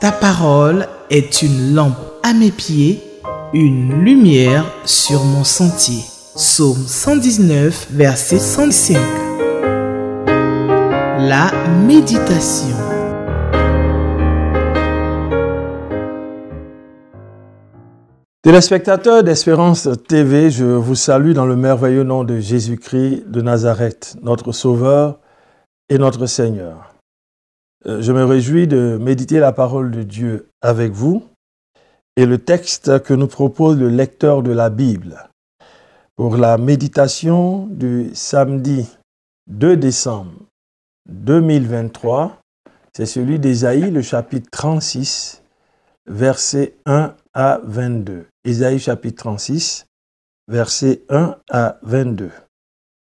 Ta parole est une lampe à mes pieds, une lumière sur mon sentier. Psaume 119, verset 105. La méditation. Téléspectateurs d'Espérance TV, je vous salue dans le merveilleux nom de Jésus-Christ de Nazareth, notre Sauveur et notre Seigneur. Euh, je me réjouis de méditer la parole de Dieu avec vous et le texte que nous propose le lecteur de la Bible pour la méditation du samedi 2 décembre 2023. C'est celui d'Ésaïe, le chapitre 36, versets 1 à 22. Ésaïe chapitre 36, versets 1 à 22.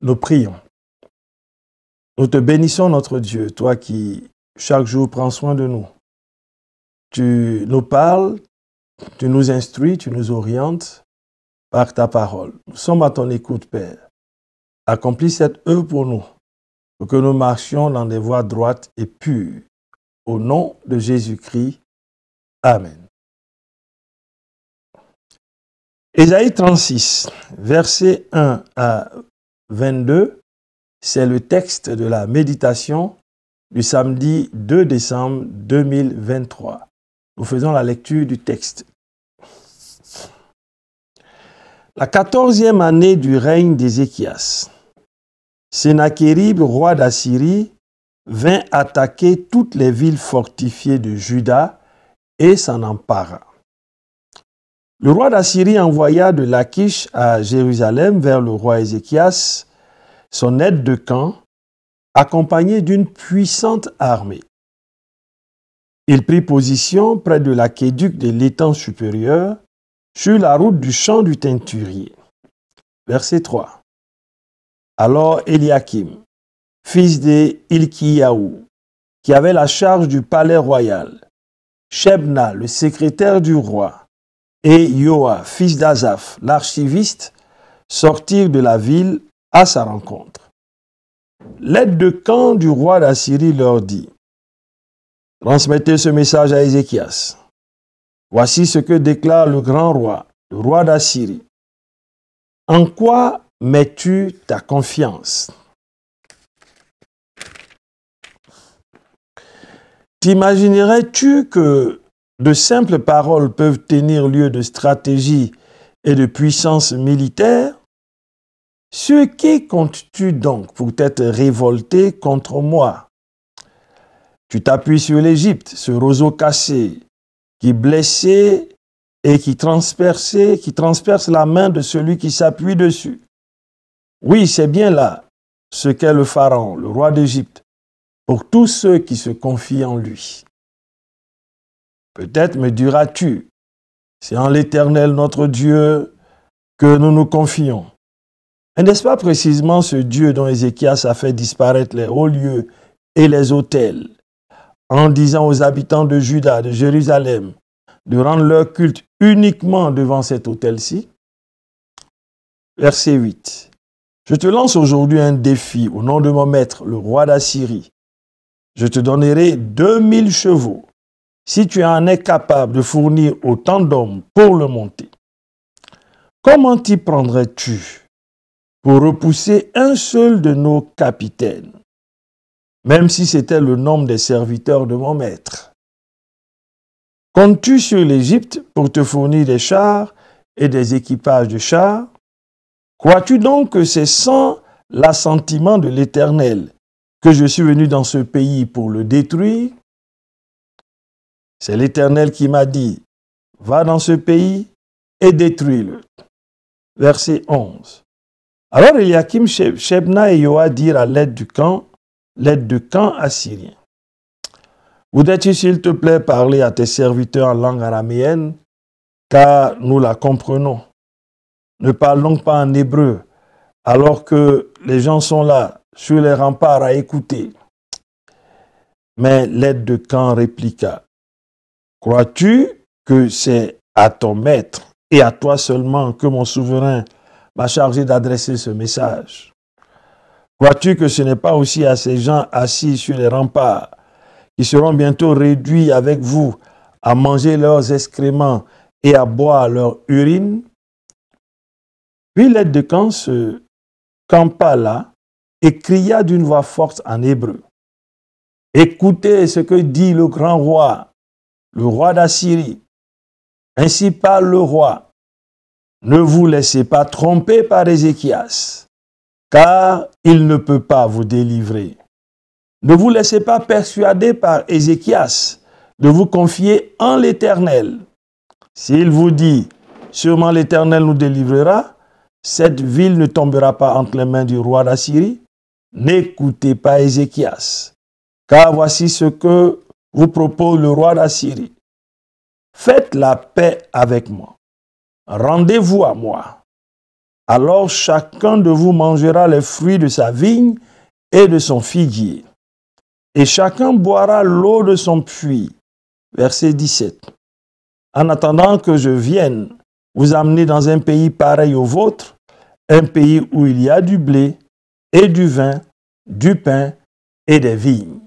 Nous prions. Nous te bénissons, notre Dieu, toi qui chaque jour prends soin de nous. Tu nous parles, tu nous instruis, tu nous orientes par ta parole. Nous sommes à ton écoute, Père. Accomplis cette œuvre pour nous, pour que nous marchions dans des voies droites et pures. Au nom de Jésus-Christ. Amen. Ésaïe 36, versets 1 à 22, c'est le texte de la méditation du samedi 2 décembre 2023. Nous faisons la lecture du texte. La quatorzième année du règne d'Ézéchias, Sénachérib, roi d'Assyrie, vint attaquer toutes les villes fortifiées de Juda et s'en empara. Le roi d'Assyrie envoya de Lachish à Jérusalem vers le roi Ézéchias, son aide de camp, accompagné d'une puissante armée. Il prit position près de l'aqueduc de l'étang supérieur, sur la route du champ du teinturier. Verset 3. Alors Eliakim, fils de qui avait la charge du palais royal, Shebna, le secrétaire du roi, et Yoah, fils d'Azaph, l'archiviste, sortirent de la ville à sa rencontre. L'aide de camp du roi d'Assyrie leur dit, transmettez ce message à Ézéchias. Voici ce que déclare le grand roi, le roi d'Assyrie. En quoi mets-tu ta confiance T'imaginerais-tu que de simples paroles peuvent tenir lieu de stratégie et de puissance militaire ce qui comptes-tu donc pour t'être révolté contre moi Tu t'appuies sur l'Égypte, ce roseau cassé, qui blessait et qui transperçait, qui transperce la main de celui qui s'appuie dessus. Oui, c'est bien là ce qu'est le Pharaon, le roi d'Égypte, pour tous ceux qui se confient en lui. Peut-être me diras-tu, c'est en l'Éternel notre Dieu que nous nous confions n'est-ce pas précisément ce Dieu dont Ézéchias a fait disparaître les hauts lieux et les autels, en disant aux habitants de Juda, de Jérusalem, de rendre leur culte uniquement devant cet autel-ci Verset 8. Je te lance aujourd'hui un défi au nom de mon maître, le roi d'Assyrie. Je te donnerai 2000 chevaux si tu en es capable de fournir autant d'hommes pour le monter. Comment t'y prendrais-tu pour repousser un seul de nos capitaines, même si c'était le nombre des serviteurs de mon maître. Comptes-tu sur l'Égypte pour te fournir des chars et des équipages de chars Crois-tu donc que c'est sans l'assentiment de l'Éternel que je suis venu dans ce pays pour le détruire C'est l'Éternel qui m'a dit, va dans ce pays et détruis-le. Verset 11. Alors Eliakim Shebna et Yoa dirent à l'aide du camp, l'aide du camp assyrien. Voudrais-tu, s'il te plaît, parler à tes serviteurs en langue araméenne, car nous la comprenons. Ne parlons pas en hébreu, alors que les gens sont là, sur les remparts à écouter. Mais l'aide de camp répliqua, Crois-tu que c'est à ton maître et à toi seulement que mon souverain m'a chargé d'adresser ce message. Crois-tu que ce n'est pas aussi à ces gens assis sur les remparts, qui seront bientôt réduits avec vous à manger leurs excréments et à boire leur urines Puis l'aide de camp se campa là et cria d'une voix forte en hébreu. Écoutez ce que dit le grand roi, le roi d'Assyrie. Ainsi parle le roi. Ne vous laissez pas tromper par Ézéchias, car il ne peut pas vous délivrer. Ne vous laissez pas persuader par Ézéchias de vous confier en l'Éternel. S'il vous dit, sûrement l'Éternel nous délivrera, cette ville ne tombera pas entre les mains du roi d'Assyrie. N'écoutez pas Ézéchias, car voici ce que vous propose le roi d'Assyrie. Faites la paix avec moi Rendez-vous à moi. Alors chacun de vous mangera les fruits de sa vigne et de son figuier, et chacun boira l'eau de son puits. Verset 17. En attendant que je vienne vous amener dans un pays pareil au vôtre, un pays où il y a du blé et du vin, du pain et des vignes.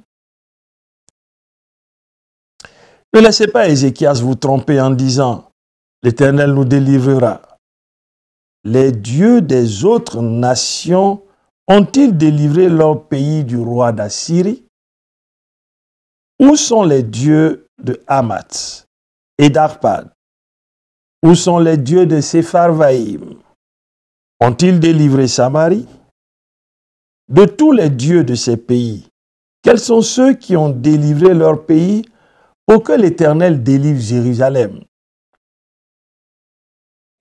Ne laissez pas Ézéchias vous tromper en disant L'Éternel nous délivrera. Les dieux des autres nations ont-ils délivré leur pays du roi d'Assyrie Où sont les dieux de Hamath et d'Arpad Où sont les dieux de Sepharvaïm Ont-ils délivré Samarie De tous les dieux de ces pays, quels sont ceux qui ont délivré leur pays pour que l'Éternel délivre Jérusalem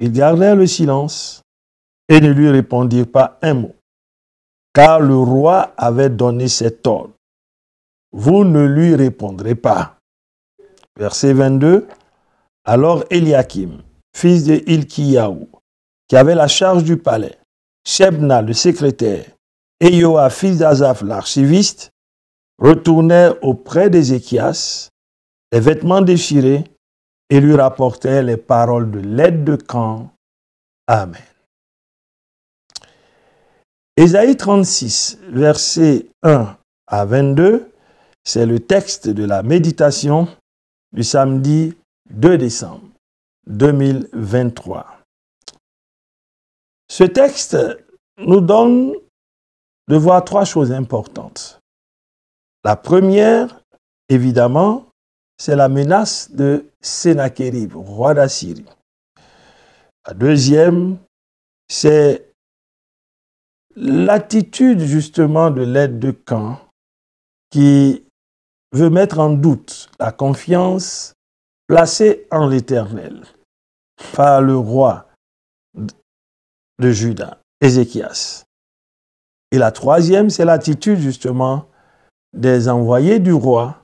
ils gardèrent le silence et ne lui répondirent pas un mot, car le roi avait donné cet ordre. Vous ne lui répondrez pas. Verset 22. Alors Eliakim, fils de Ilkiyahu, qui avait la charge du palais, Shebna, le secrétaire, et Yoah, fils d'Azaph, l'archiviste, retournèrent auprès d'Ézéchias, les vêtements déchirés, et lui rapportait les paroles de l'aide de camp. Amen. Ésaïe 36, versets 1 à 22, c'est le texte de la méditation du samedi 2 décembre 2023. Ce texte nous donne de voir trois choses importantes. La première, évidemment, c'est la menace de Sennacherib, roi d'Assyrie. La deuxième, c'est l'attitude justement de l'aide de camp qui veut mettre en doute la confiance placée en l'Éternel par le roi de Juda, Ézéchias. Et la troisième, c'est l'attitude justement des envoyés du roi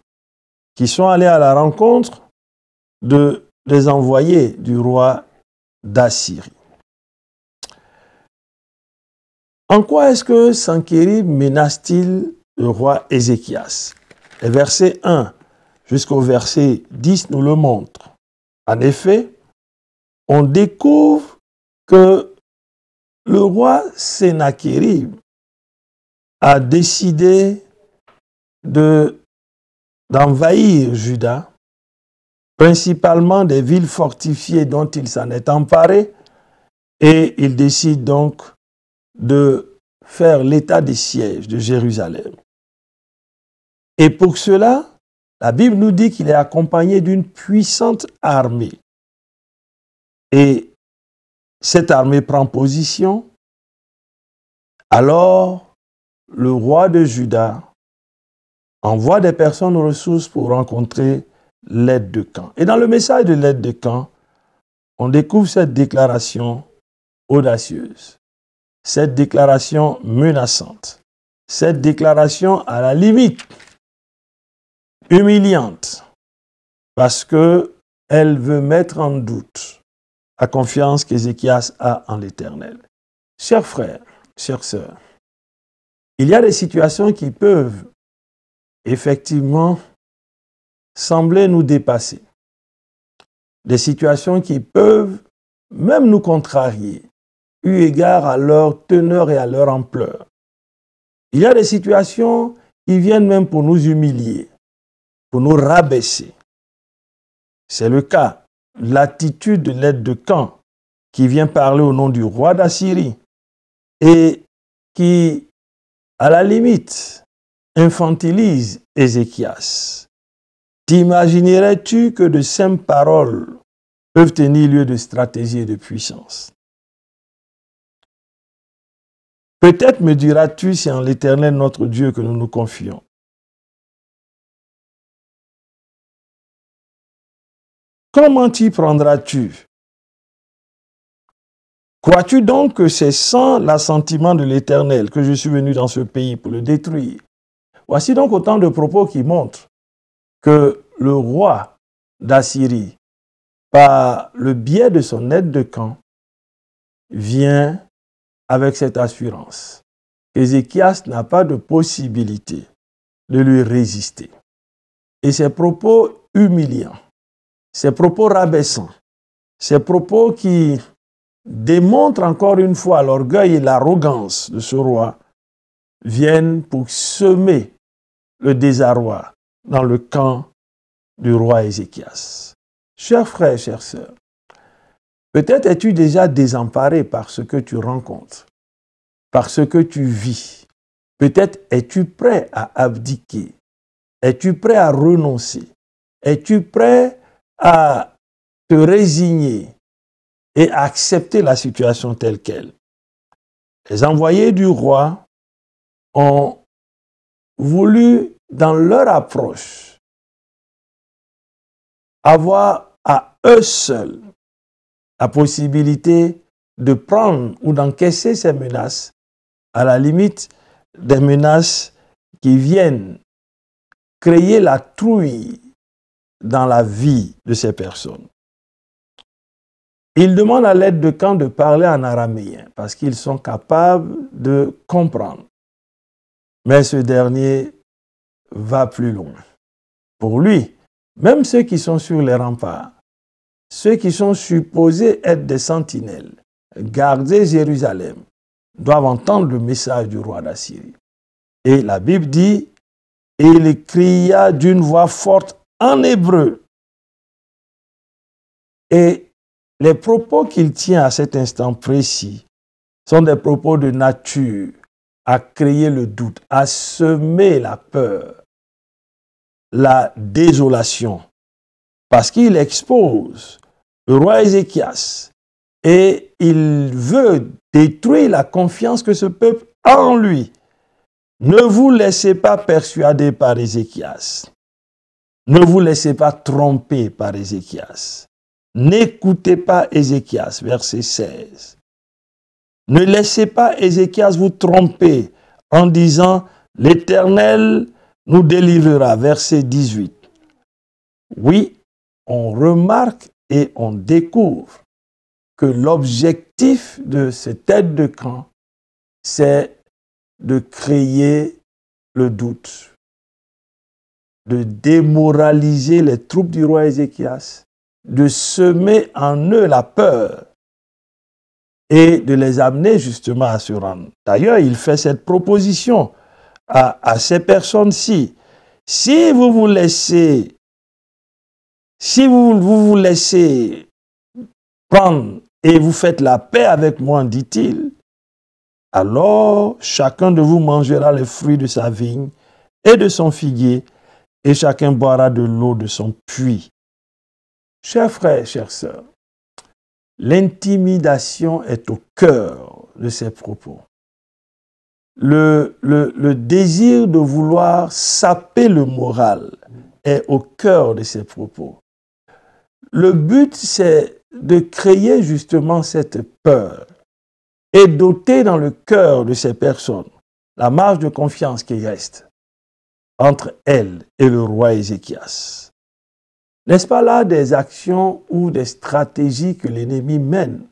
qui sont allés à la rencontre de, les envoyés du roi d'Assyrie. En quoi est-ce que Sankérib menace-t-il le roi Ézéchias Les versets 1 jusqu'au verset 10 nous le montrent. En effet, on découvre que le roi Sennacherib a décidé de d'envahir Juda, principalement des villes fortifiées dont il s'en est emparé, et il décide donc de faire l'état des sièges de Jérusalem. Et pour cela, la Bible nous dit qu'il est accompagné d'une puissante armée. Et cette armée prend position. Alors, le roi de Juda envoie des personnes aux ressources pour rencontrer l'aide de camp. Et dans le message de l'aide de camp, on découvre cette déclaration audacieuse, cette déclaration menaçante, cette déclaration à la limite humiliante, parce que veut mettre en doute la confiance qu'Ézéchias a en l'Éternel. Chers frères, chères sœurs, il y a des situations qui peuvent effectivement, semblait nous dépasser. Des situations qui peuvent même nous contrarier, eu égard à leur teneur et à leur ampleur. Il y a des situations qui viennent même pour nous humilier, pour nous rabaisser. C'est le cas l'attitude de l'aide de camp qui vient parler au nom du roi d'Assyrie et qui, à la limite, infantilise Ézéchias. T'imaginerais-tu que de simples paroles peuvent tenir lieu de stratégie et de puissance Peut-être me diras-tu, c'est en l'Éternel notre Dieu que nous nous confions. Comment t'y prendras-tu Crois-tu donc que c'est sans l'assentiment de l'Éternel que je suis venu dans ce pays pour le détruire Voici donc autant de propos qui montrent que le roi d'Assyrie, par le biais de son aide de camp, vient avec cette assurance qu'Ézéchias n'a pas de possibilité de lui résister. Et ces propos humiliants, ces propos rabaissants, ces propos qui démontrent encore une fois l'orgueil et l'arrogance de ce roi, viennent pour semer le désarroi dans le camp du roi Ézéchias. Chers frères, chères sœurs, peut-être es-tu déjà désemparé par ce que tu rencontres, par ce que tu vis. Peut-être es-tu prêt à abdiquer. Es-tu prêt à renoncer. Es-tu prêt à te résigner et accepter la situation telle qu'elle. Les envoyés du roi ont voulu, dans leur approche, avoir à eux seuls la possibilité de prendre ou d'encaisser ces menaces, à la limite des menaces qui viennent créer la trouille dans la vie de ces personnes. Ils demandent à l'aide de camp de parler en araméen parce qu'ils sont capables de comprendre. Mais ce dernier va plus loin. Pour lui, même ceux qui sont sur les remparts, ceux qui sont supposés être des sentinelles, garder Jérusalem, doivent entendre le message du roi d'Assyrie. Et la Bible dit, et il cria d'une voix forte en hébreu. Et les propos qu'il tient à cet instant précis sont des propos de nature à créer le doute, à semer la peur, la désolation, parce qu'il expose le roi Ézéchias et il veut détruire la confiance que ce peuple a en lui. Ne vous laissez pas persuader par Ézéchias. Ne vous laissez pas tromper par Ézéchias. N'écoutez pas Ézéchias, verset 16. Ne laissez pas Ézéchias vous tromper en disant l'Éternel nous délivrera. Verset 18. Oui, on remarque et on découvre que l'objectif de cette têtes de camp, c'est de créer le doute, de démoraliser les troupes du roi Ézéchias, de semer en eux la peur et de les amener justement à se rendre. D'ailleurs, il fait cette proposition à, ces personnes-ci. Si vous vous laissez, si vous, vous laissez prendre et vous faites la paix avec moi, dit-il, alors chacun de vous mangera les fruits de sa vigne et de son figuier, et chacun boira de l'eau de son puits. Chers frères, chères sœurs, L'intimidation est au cœur de ses propos. Le, désir de vouloir saper le moral est au cœur de ses propos. Le but, c'est de créer justement cette peur et d'ôter dans le cœur de ces personnes la marge de confiance qui reste entre elles et le roi Ézéchias. N'est-ce pas là des actions ou des stratégies que l'ennemi mène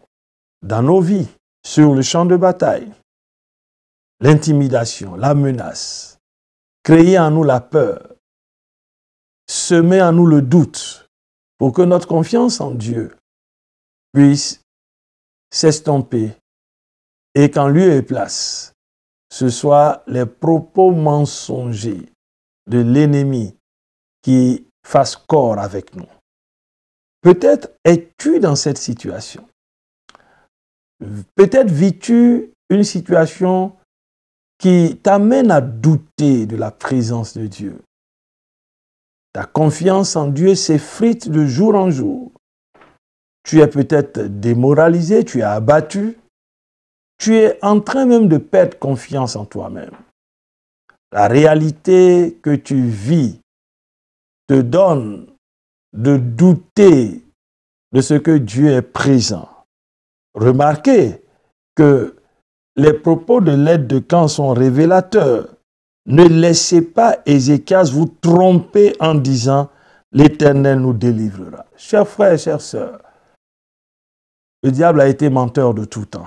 dans nos vies, sur le champ de bataille L'intimidation, la menace, créer en nous la peur, semer en nous le doute pour que notre confiance en Dieu puisse s'estomper et qu'en lieu et place, ce soit les propos mensongers de l'ennemi qui fasse corps avec nous. Peut-être es-tu dans cette situation. Peut-être vis-tu une situation qui t'amène à douter de la présence de Dieu. Ta confiance en Dieu s'effrite de jour en jour. Tu es peut-être démoralisé, tu es abattu. Tu es en train même de perdre confiance en toi-même. La réalité que tu vis te donne de douter de ce que Dieu est présent. Remarquez que les propos de l'aide de camp sont révélateurs. Ne laissez pas Ézéchias vous tromper en disant l'Éternel nous délivrera. Chers frères et chères sœurs, le diable a été menteur de tout temps.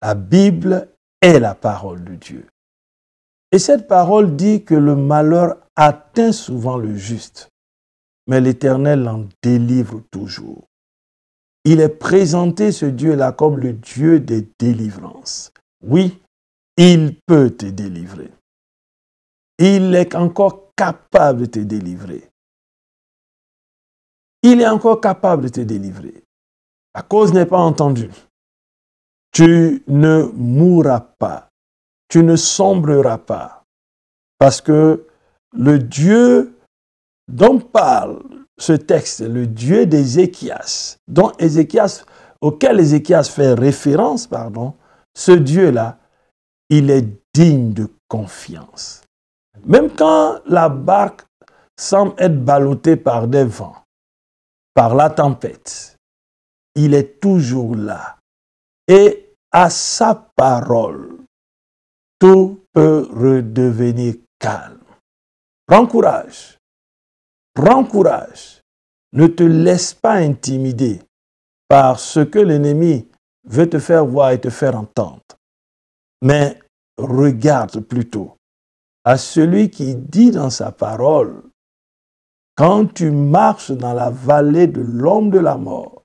La Bible est la parole de Dieu. Et cette parole dit que le malheur atteint souvent le juste, mais l'Éternel l'en délivre toujours. Il est présenté, ce Dieu-là, comme le Dieu des délivrances. Oui, il peut te délivrer. Il est encore capable de te délivrer. Il est encore capable de te délivrer. La cause n'est pas entendue. Tu ne mourras pas. Tu ne sombreras pas. Parce que le Dieu dont parle ce texte, le Dieu d'Ézéchias, dont auquel Ézéchias fait référence, pardon, ce Dieu-là, il est digne de confiance. Même quand la barque semble être ballottée par des vents, par la tempête, il est toujours là. Et à sa parole, tout peut redevenir calme. Prends courage. Prends courage. Ne te laisse pas intimider par ce que l'ennemi veut te faire voir et te faire entendre. Mais regarde plutôt à celui qui dit dans sa parole, quand tu marches dans la vallée de l'homme de la mort,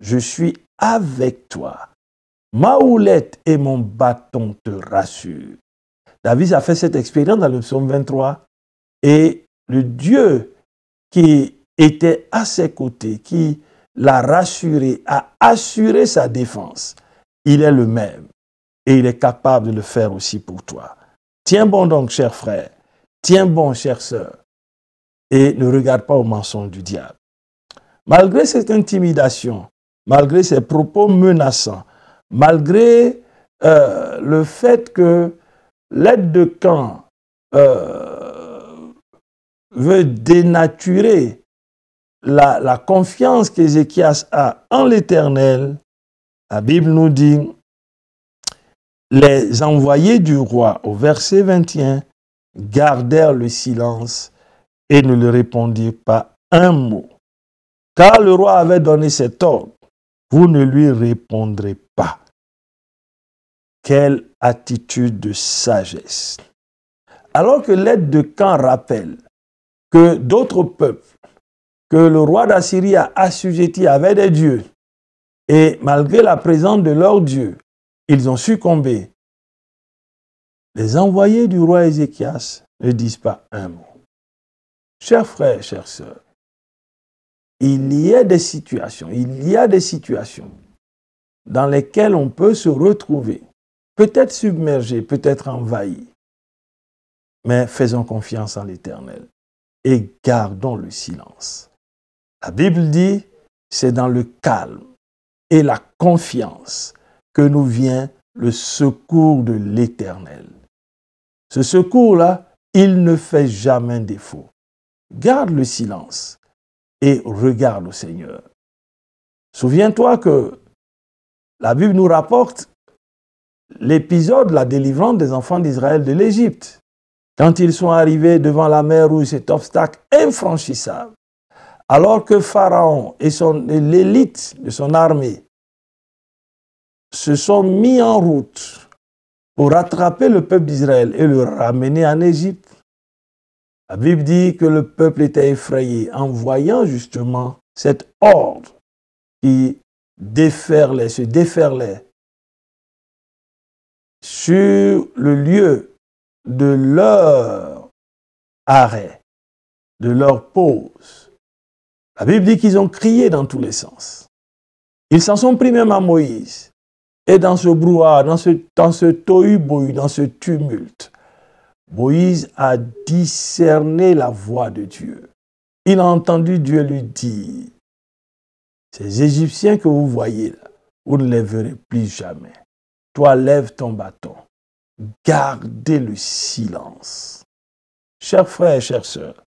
je suis avec toi. Ma houlette et mon bâton te rassurent. David a fait cette expérience dans le psaume 23. Et le Dieu qui était à ses côtés, qui l'a rassuré, a assuré sa défense, il est le même. Et il est capable de le faire aussi pour toi. Tiens bon donc, cher frère. Tiens bon, chère sœur. Et ne regarde pas aux mensonges du diable. Malgré cette intimidation, malgré ces propos menaçants, malgré euh, le fait que l'aide de camp euh, veut dénaturer la, confiance qu'Ézéchias a en l'Éternel, la Bible nous dit, les envoyés du roi, au verset 21, gardèrent le silence et ne lui répondirent pas un mot. Car le roi avait donné cet ordre, vous ne lui répondrez pas. Quelle attitude de sagesse. Alors que l'aide de camp rappelle que d'autres peuples que le roi d'Assyrie a assujettis avaient des dieux, et malgré la présence de leurs dieux, ils ont succombé. Les envoyés du roi Ézéchias ne disent pas un mot. Chers frères, chers sœurs, il y a des situations, il y a des situations dans lesquelles on peut se retrouver, peut-être submergé, peut-être envahi. Mais faisons confiance en l'Éternel et gardons le silence. La Bible dit, c'est dans le calme et la confiance que nous vient le secours de l'Éternel. Ce secours-là, il ne fait jamais défaut. Garde le silence et regarde au Seigneur. Souviens-toi que la Bible nous rapporte l'épisode, de la délivrance des enfants d'Israël de l'Égypte. Quand ils sont arrivés devant la mer rouge, cet obstacle infranchissable, alors que Pharaon et, l'élite de son armée se sont mis en route pour rattraper le peuple d'Israël et le ramener en Égypte, la Bible dit que le peuple était effrayé en voyant justement cette ordre qui déferlait, se déferlait sur le lieu de leur arrêt, de leur pause. La Bible dit qu'ils ont crié dans tous les sens. Ils s'en sont pris même à Moïse. Et dans ce brouhaha, dans ce, tohu ce dans ce tumulte, Moïse a discerné la voix de Dieu. Il a entendu Dieu lui dire, ces Égyptiens que vous voyez là, vous ne les verrez plus jamais. Toi, lève ton bâton garder le silence. Chers frères et chères sœurs,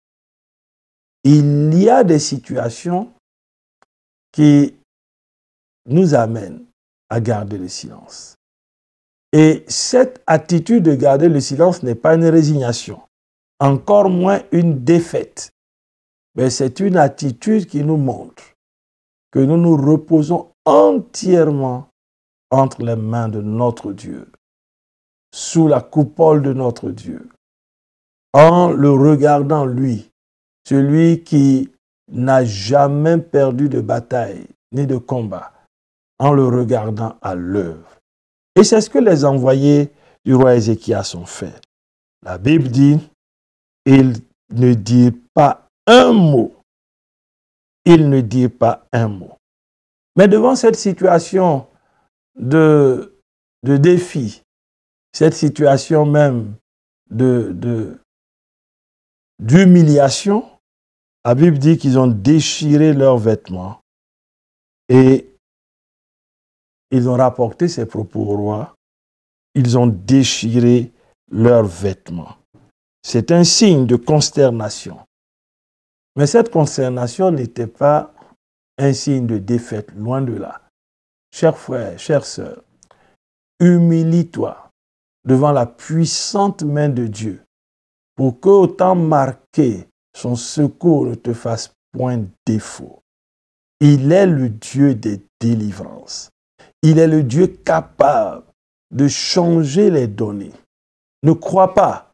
il y a des situations qui nous amènent à garder le silence. Et cette attitude de garder le silence n'est pas une résignation, encore moins une défaite, mais c'est une attitude qui nous montre que nous nous reposons entièrement entre les mains de notre Dieu sous la coupole de notre Dieu, en le regardant lui, celui qui n'a jamais perdu de bataille ni de combat, en le regardant à l'œuvre. Et c'est ce que les envoyés du roi Ézéchias ont fait. La Bible dit, il ne dit pas un mot. Il ne dit pas un mot. Mais devant cette situation de défi, cette situation même de d'humiliation, la Bible dit qu'ils ont déchiré leurs vêtements et ils ont rapporté ces propos au roi. Ils ont déchiré leurs vêtements. C'est un signe de consternation. Mais cette consternation n'était pas un signe de défaite, loin de là. Chers frères, chères sœurs, humilie-toi devant la puissante main de Dieu, pour que au marqué, son secours ne te fasse point défaut. Il est le Dieu des délivrances. Il est le Dieu capable de changer les données. Ne crois pas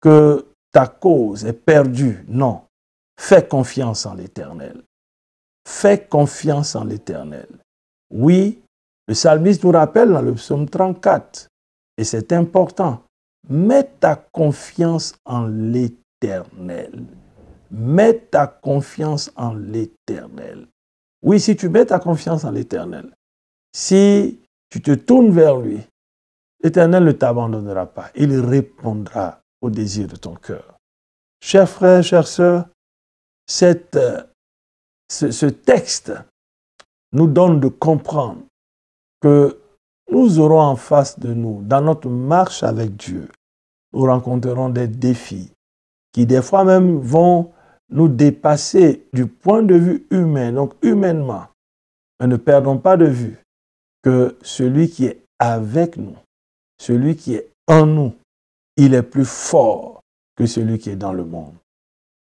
que ta cause est perdue. Non. Fais confiance en l'Éternel. Fais confiance en l'Éternel. Oui, le psalmiste nous rappelle dans le psaume 34 et c'est important, mets ta confiance en l'éternel. Mets ta confiance en l'éternel. Oui, si tu mets ta confiance en l'éternel, si tu te tournes vers lui, l'éternel ne t'abandonnera pas. Il répondra au désir de ton cœur. Chers frères, chères sœurs, cette, euh, ce texte nous donne de comprendre que nous aurons en face de nous, dans notre marche avec Dieu, nous rencontrerons des défis qui des fois même vont nous dépasser du point de vue humain, donc humainement. ne perdons pas de vue que celui qui est avec nous, celui qui est en nous, il est plus fort que celui qui est dans le monde.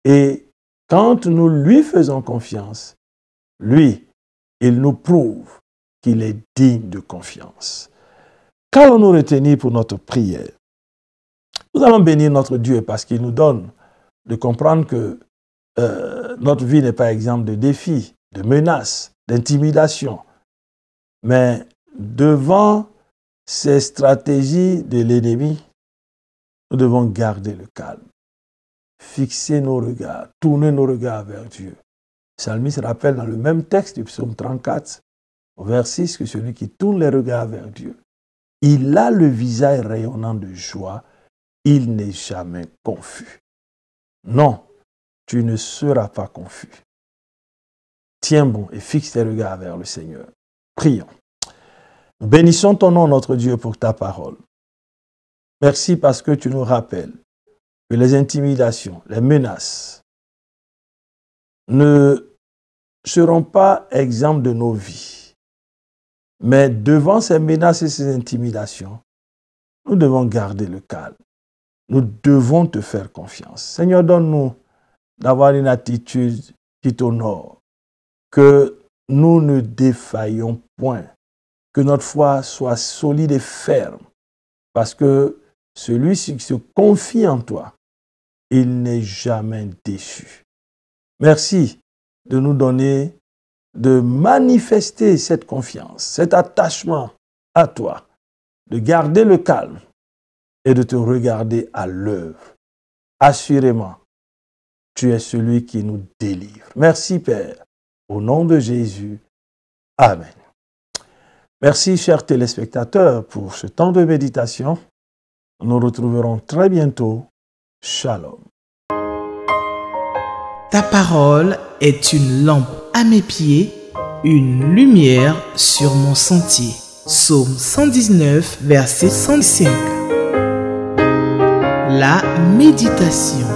Et quand nous lui faisons confiance, lui, il nous prouve qu'il est digne de confiance. Qu'allons-nous retenir pour notre prière Nous allons bénir notre Dieu parce qu'il nous donne de comprendre que euh, notre vie n'est pas exemple, de défis, de menaces, d'intimidation. Mais devant ces stratégies de l'ennemi, nous devons garder le calme, fixer nos regards, tourner nos regards vers Dieu. Salmi se rappelle dans le même texte du psaume 34, vers 6, que celui qui tourne les regards vers Dieu, il a le visage rayonnant de joie, il n'est jamais confus. Non, tu ne seras pas confus. Tiens bon et fixe tes regards vers le Seigneur. Prions. bénissons ton nom, notre Dieu, pour ta parole. Merci parce que tu nous rappelles que les intimidations, les menaces ne seront pas exemples de nos vies. Mais devant ces menaces et ces intimidations, nous devons garder le calme. Nous devons te faire confiance. Seigneur, donne-nous d'avoir une attitude qui t'honore, que nous ne défaillons point, que notre foi soit solide et ferme, parce que celui qui se confie en toi, il n'est jamais déçu. Merci de nous donner de manifester cette confiance, cet attachement à toi, de garder le calme et de te regarder à l'œuvre. Assurément, tu es celui qui nous délivre. Merci Père, au nom de Jésus. Amen. Merci chers téléspectateurs pour ce temps de méditation. Nous retrouverons très bientôt. Shalom. Ta parole est une lampe à mes pieds, une lumière sur mon sentier. Psaume 119, verset 105. La méditation.